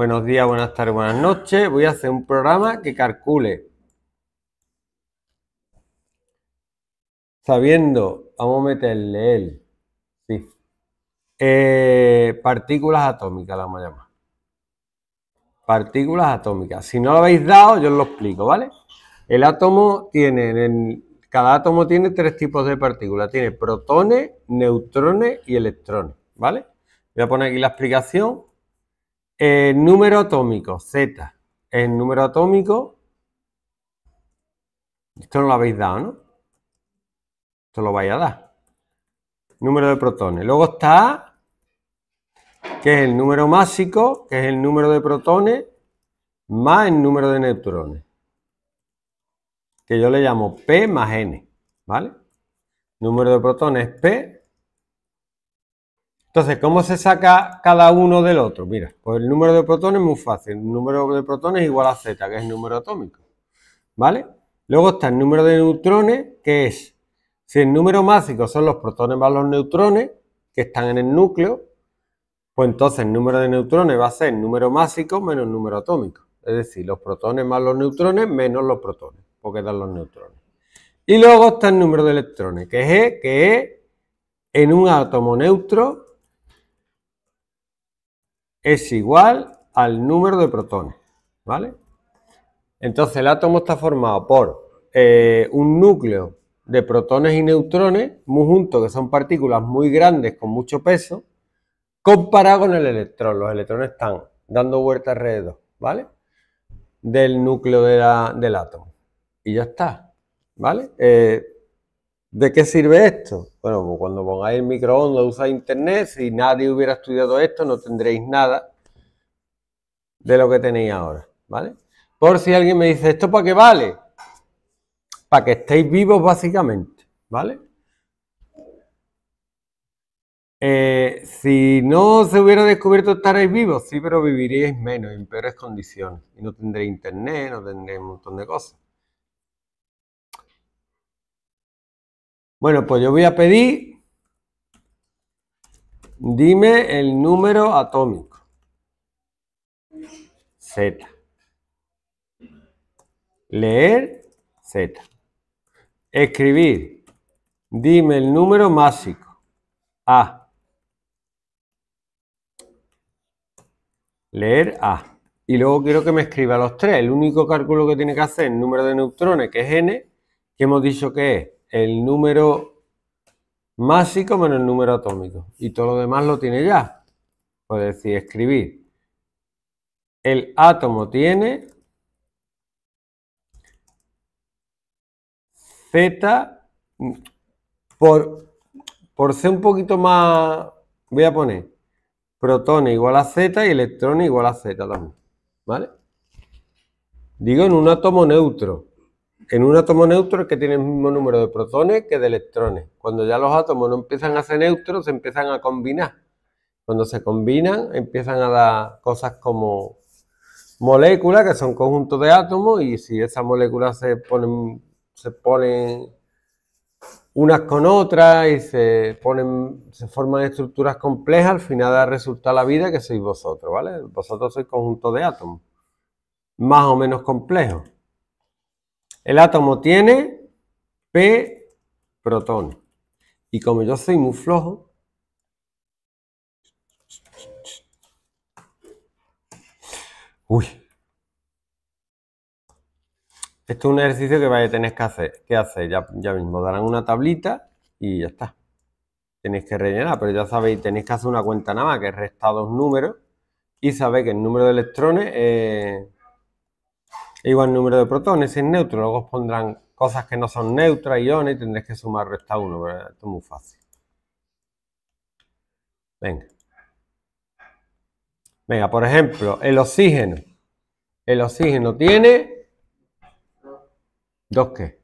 Buenos días, buenas tardes, buenas noches. Voy a hacer un programa que calcule. Sabiendo, vamos a meterle el. Sí. Eh, partículas atómicas, la vamos a llamar. Partículas atómicas. Si no lo habéis dado, yo os lo explico, ¿vale? El átomo tiene, en cada átomo tiene tres tipos de partículas. Tiene protones, neutrones y electrones, ¿vale? Voy a poner aquí la explicación el número atómico, Z. El número atómico. Esto no lo habéis dado, ¿no? Esto lo vais a dar. Número de protones. Luego está, que es el número másico, que es el número de protones, más el número de neutrones. Que yo le llamo P más N, ¿vale? Número de protones P entonces, ¿cómo se saca cada uno del otro? Mira, pues el número de protones es muy fácil. El número de protones es igual a Z, que es el número atómico. ¿Vale? Luego está el número de neutrones, que es, si el número másico son los protones más los neutrones, que están en el núcleo, pues entonces el número de neutrones va a ser el número másico menos el número atómico. Es decir, los protones más los neutrones menos los protones, porque dan los neutrones. Y luego está el número de electrones, que es, e, que es en un átomo neutro es igual al número de protones, ¿vale? Entonces el átomo está formado por eh, un núcleo de protones y neutrones muy juntos, que son partículas muy grandes con mucho peso, comparado con el electrón. Los electrones están dando vueltas alrededor, ¿vale? Del núcleo del átomo. Y ya está, ¿vale? Eh, ¿De qué sirve esto? Bueno, pues cuando pongáis el microondas, usáis internet, si nadie hubiera estudiado esto, no tendréis nada de lo que tenéis ahora, ¿vale? Por si alguien me dice, ¿esto para qué vale? Para que estéis vivos básicamente, ¿vale? Eh, si no se hubiera descubierto estaréis vivos, sí, pero viviríais menos, en peores condiciones. Y no tendréis internet, no tendréis un montón de cosas. Bueno, pues yo voy a pedir, dime el número atómico. Z. Leer, Z. Escribir, dime el número másico. A. Leer A. Y luego quiero que me escriba los tres. El único cálculo que tiene que hacer el número de neutrones, que es n, que hemos dicho que es el número másico menos el número atómico. Y todo lo demás lo tiene ya. Puede decir, escribir. El átomo tiene Z por, por ser un poquito más, voy a poner protones igual a Z y electrones igual a Z también. ¿Vale? Digo en un átomo neutro en un átomo neutro es que tiene el mismo número de protones que de electrones. Cuando ya los átomos no empiezan a ser neutros, se empiezan a combinar. Cuando se combinan, empiezan a dar cosas como moléculas, que son conjuntos de átomos, y si esas moléculas se ponen, se ponen unas con otras y se ponen, se forman estructuras complejas, al final resulta la vida que sois vosotros, ¿vale? Vosotros sois conjunto de átomos, más o menos complejos. El átomo tiene P protones. Y como yo soy muy flojo, uy, esto es un ejercicio que vais a tener que hacer. ¿Qué hace? Ya, ya mismo darán una tablita y ya está. Tenéis que rellenar, pero ya sabéis, tenéis que hacer una cuenta nada más que resta dos números y sabéis que el número de electrones es... E igual número de protones, es neutro, luego os pondrán cosas que no son neutras, iones, y tendréis que sumar resta uno. esto es muy fácil. Venga. Venga, por ejemplo, el oxígeno. El oxígeno tiene... ¿Dos qué?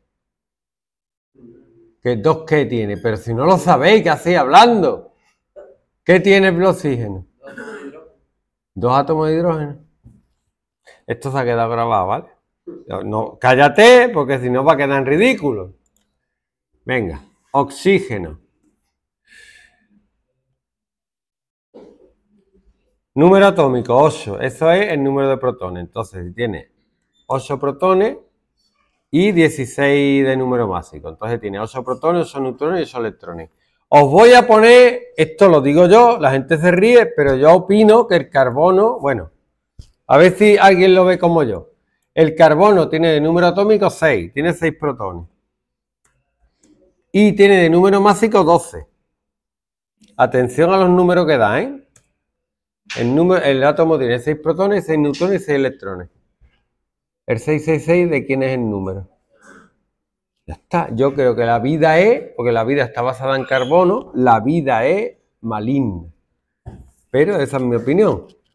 ¿Qué dos qué tiene? Pero si no lo sabéis, ¿qué hacéis hablando? ¿Qué tiene el oxígeno? Dos átomos de hidrógeno. Esto se ha quedado grabado, ¿vale? Mm. No, cállate, porque si no va a quedar en ridículo. Venga, oxígeno. Número atómico, 8. Eso es el número de protones. Entonces, tiene 8 protones y 16 de número básico. Entonces tiene 8 protones, 8 neutrones y 8 electrones. Os voy a poner, esto lo digo yo, la gente se ríe, pero yo opino que el carbono, bueno, a ver si alguien lo ve como yo. El carbono tiene de número atómico 6, tiene 6 protones. Y tiene de número másico 12. Atención a los números que da, ¿eh? El, número, el átomo tiene 6 protones, 6 neutrones y 6 electrones. El 666 de quién es el número. Ya está. Yo creo que la vida es, porque la vida está basada en carbono, la vida es maligna. Pero esa es mi opinión.